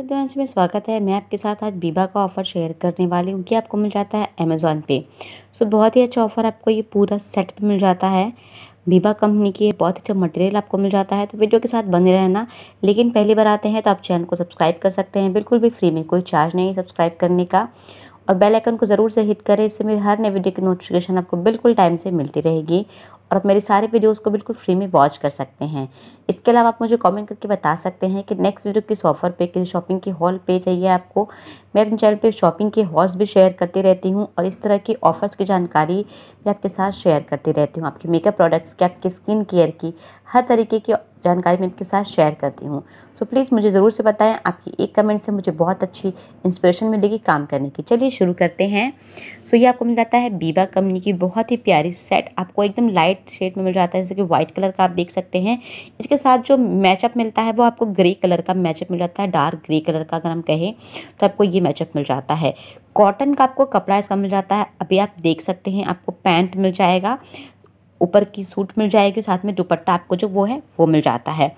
सिद्धवंश में स्वागत है मैं आपके साथ आज बीबा का ऑफ़र शेयर करने वाली हूँ कि आपको मिल जाता है अमेज़ॉन पे सो so, बहुत ही अच्छा ऑफ़र आपको ये पूरा सेट मिल जाता है बीबा कंपनी की बहुत अच्छा मटेरियल आपको मिल जाता है तो वीडियो के साथ बने रहना लेकिन पहली बार आते हैं तो आप चैनल को सब्सक्राइब कर सकते हैं बिल्कुल भी फ्री में कोई चार्ज नहीं सब्सक्राइब करने का और बेल आइकन को ज़रूर से हिट करें इससे मेरे हर नए वीडियो की नोटिफिकेशन आपको बिल्कुल टाइम से मिलती रहेगी और आप मेरे सारे वीडियोस को बिल्कुल फ्री में वॉच कर सकते हैं इसके अलावा आप मुझे कमेंट करके बता सकते हैं कि नेक्स्ट वीडियो किस ऑफर पे किस शॉपिंग के हॉल पे चाहिए आपको मैं अपने चैनल पे शॉपिंग के हॉल्स भी शेयर करती रहती हूँ और इस तरह की ऑफर्स की जानकारी मैं आपके साथ शेयर करती रहती हूँ आपके मेकअप प्रोडक्ट्स की आपकी स्किन केयर की हर तरीके की जानकारी मैं आपके साथ शेयर करती हूँ सो प्लीज़ मुझे ज़रूर से बताएं आपकी एक कमेंट से मुझे बहुत अच्छी इंस्परेशन मिलेगी काम करने की चलिए शुरू करते हैं सो ये आपको मिल जाता है बीबा कंपनी की बहुत ही प्यारी सेट आपको एकदम लाइट वाइट शेड में मिल जाता है जैसे कि वाइट कलर का आप देख सकते हैं इसके साथ जो मैचअप मिलता है वो आपको ग्रे कलर का मैचअप मिल जाता है डार्क ग्रे कलर का अगर हम कहें तो आपको ये मैचअप मिल जाता है कॉटन का आपको कपड़ा इसका मिल जाता है अभी आप देख सकते हैं आपको पैंट मिल जाएगा ऊपर की सूट मिल जाएगी साथ में दुपट्टा आपको जो वो है वो मिल जाता है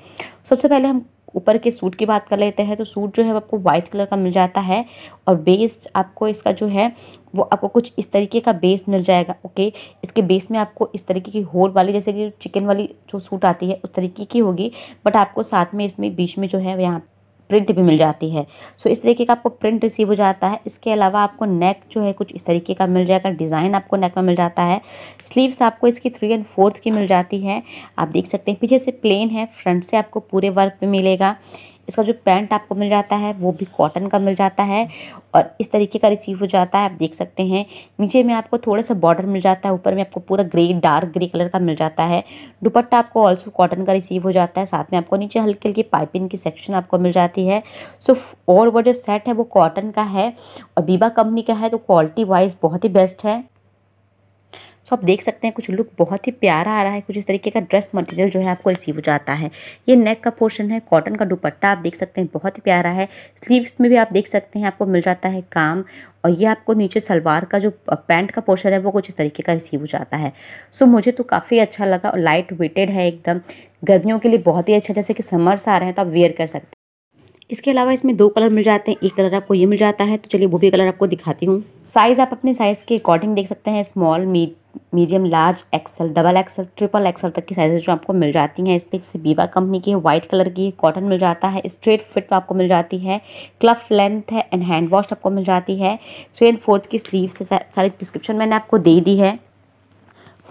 सबसे पहले हम ऊपर के सूट की बात कर लेते हैं तो सूट जो है आपको वाइट कलर का मिल जाता है और बेस आपको इसका जो है वो आपको कुछ इस तरीके का बेस मिल जाएगा ओके इसके बेस में आपको इस तरीके की होल वाली जैसे कि चिकन वाली जो सूट आती है उस तरीके की होगी बट आपको साथ में इसमें बीच में जो है यहाँ प्रिंट भी मिल जाती है सो इस तरीके का आपको प्रिंट रिसीव हो जाता है इसके अलावा आपको नेक जो है कुछ इस तरीके का मिल जाएगा डिज़ाइन आपको नेक में मिल जाता है स्लीव्स आपको इसकी थ्री एंड फोर्थ की मिल जाती है आप देख सकते हैं पीछे से प्लेन है फ्रंट से आपको पूरे वर्क पर मिलेगा इसका जो पैंट आपको मिल जाता है वो भी कॉटन का मिल जाता है और इस तरीके का रिसीव हो जाता है आप देख सकते हैं नीचे में आपको थोड़ा सा बॉर्डर मिल जाता है ऊपर में आपको पूरा ग्रे डार्क ग्रे कलर का मिल जाता है दुपट्टा आपको ऑल्सो कॉटन का रिसीव हो जाता है साथ में आपको नीचे हल्की हल्की पाइपिंग की सेक्शन आपको मिल जाती है सो ऑल ओवर जो सेट है वो कॉटन का है और बीबा कंपनी का है तो क्वालिटी वाइज बहुत ही बेस्ट है तो आप देख सकते हैं कुछ लुक बहुत ही प्यारा आ रहा है कुछ इस तरीके का ड्रेस मटेरियल जो है आपको रिसीव हो जाता है ये नेक का पोर्शन है कॉटन का दुपट्टा आप देख सकते हैं बहुत ही प्यारा है स्लीव्स में भी आप देख सकते हैं आपको मिल जाता है काम और ये आपको नीचे सलवार का जो पैंट का पोर्शन है वो कुछ इस तरीके का रिसीव हो जाता है सो मुझे तो काफ़ी अच्छा लगा और लाइट वेटेड है एकदम गर्मियों के लिए बहुत ही अच्छा जैसे कि समर्स आ रहे हैं तो आप वेयर कर सकते हैं इसके अलावा इसमें दो कलर मिल जाते हैं एक कलर आपको ये मिल जाता है तो चलिए वो भी कलर आपको दिखाती हूँ साइज़ आप अपने साइज़ के अकॉर्डिंग देख सकते हैं small medium large XL double XL triple XL तक की साइज़ जो आपको मिल जाती हैं इसमें से बीवा कंपनी की है वाइट कलर की कॉटन मिल जाता है स्ट्रेट फिट तो आपको मिल जाती है क्लफ लेंथ है एंड हैंड वॉश आपको मिल जाती है थ्री एंड फोर्थ की स्लीव से सारी डिस्क्रिप्शन मैंने आपको दे दी है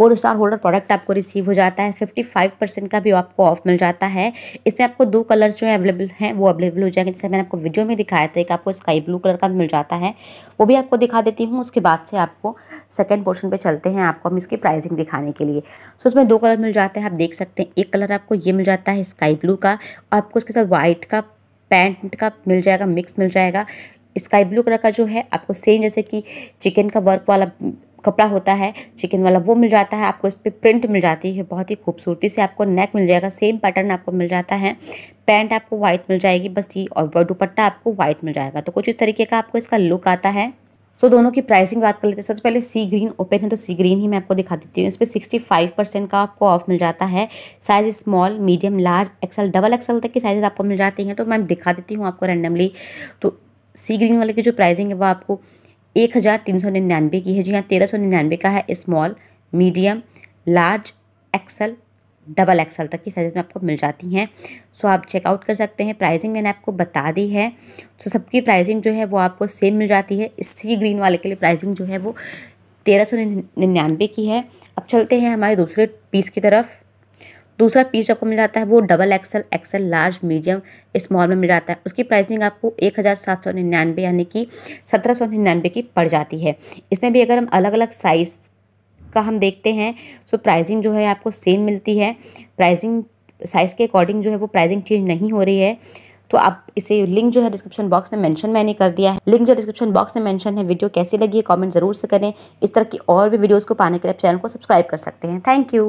फोर स्टार होल्डर प्रोडक्ट आपको रिसीव हो जाता है फिफ्टी फाइव परसेंट का भी आपको ऑफ मिल जाता है इसमें आपको दो कलर जो है अवेलेबल हैं वो अवेलेबल हो जाएंगे जैसे मैंने आपको वीडियो में दिखाया था एक आपको स्काई ब्लू कलर का मिल जाता है वो भी आपको दिखा देती हूँ उसके बाद से आपको सेकेंड पोर्शन पर चलते हैं आपको हम इसकी प्राइसिंग दिखाने के लिए सो उसमें दो कलर मिल जाते हैं आप देख सकते हैं एक कलर आपको ये मिल जाता है स्काई ब्लू का आपको उसके साथ वाइट का पैंट का मिल जाएगा मिक्स मिल जाएगा स्काई ब्लू कलर का जो है आपको सेम जैसे कि चिकन का वर्क वाला कपड़ा होता है चिकन वाला वो मिल जाता है आपको इस पर प्रिंट मिल जाती है बहुत ही खूबसूरती से आपको नेक मिल जाएगा सेम पैटर्न आपको मिल जाता है पैंट आपको वाइट मिल जाएगी बस ये और दुपट्टा आपको व्हाइट मिल जाएगा तो कुछ इस तरीके का आपको इसका लुक आता है तो so, दोनों की प्राइसिंग बात कर लेते हैं सबसे पहले सी ग्रीन ओपन है तो सी ग्रीन ही मैं आपको दिखा देती हूँ इस पर सिक्सटी फाइव परसेंट का आपको ऑफ मिल जाता है size small medium large XL double XL तक की साइज़ आपको मिल जाती हैं तो मैं दिखा देती हूँ आपको रैंडमली तो सी ग्रीन वाले की जो प्राइसिंग है वो आपको एक हज़ार तीन सौ निन्यानवे की है जो यहाँ तेरह सौ निन्यानवे का है small medium large XL double XL तक की साइज़ में आपको मिल जाती हैं सो आप चेकआउट कर सकते हैं प्राइसिंग मैंने आपको बता दी है सो सबकी प्राइसिंग जो है वो आपको सेम मिल जाती है इसी ग्रीन वाले के लिए प्राइसिंग जो है वो तेरह सौ निन्यानवे की है अब चलते हैं हमारे दूसरे पीस की तरफ दूसरा पीस आपको मिल जाता है वो double XL XL large medium small में मिल जाता है उसकी प्राइसिंग आपको एक हज़ार सात सौ निन्यानवे यानी कि सत्रह सौ निन्यानवे की पड़ जाती है इसमें भी अगर हम अलग अलग साइज़ का हम देखते हैं सो तो प्राइसिंग जो है आपको सेम मिलती है प्राइसिंग साइज़ के अकॉर्डिंग जो है वो प्राइसिंग चेंज नहीं हो रही है तो आप इसे लिंक जो है डिस्क्रिप्शन बॉक्स में मेंशन मैंने कर दिया है लिंक जो डिस्क्रिप्शन बॉक्स में मेंशन है वीडियो कैसी लगी है कमेंट ज़रूर से करें इस तरह की और भी वीडियोज़ को पाने के लिए आप चैनल को सब्सक्राइब कर सकते हैं थैंक यू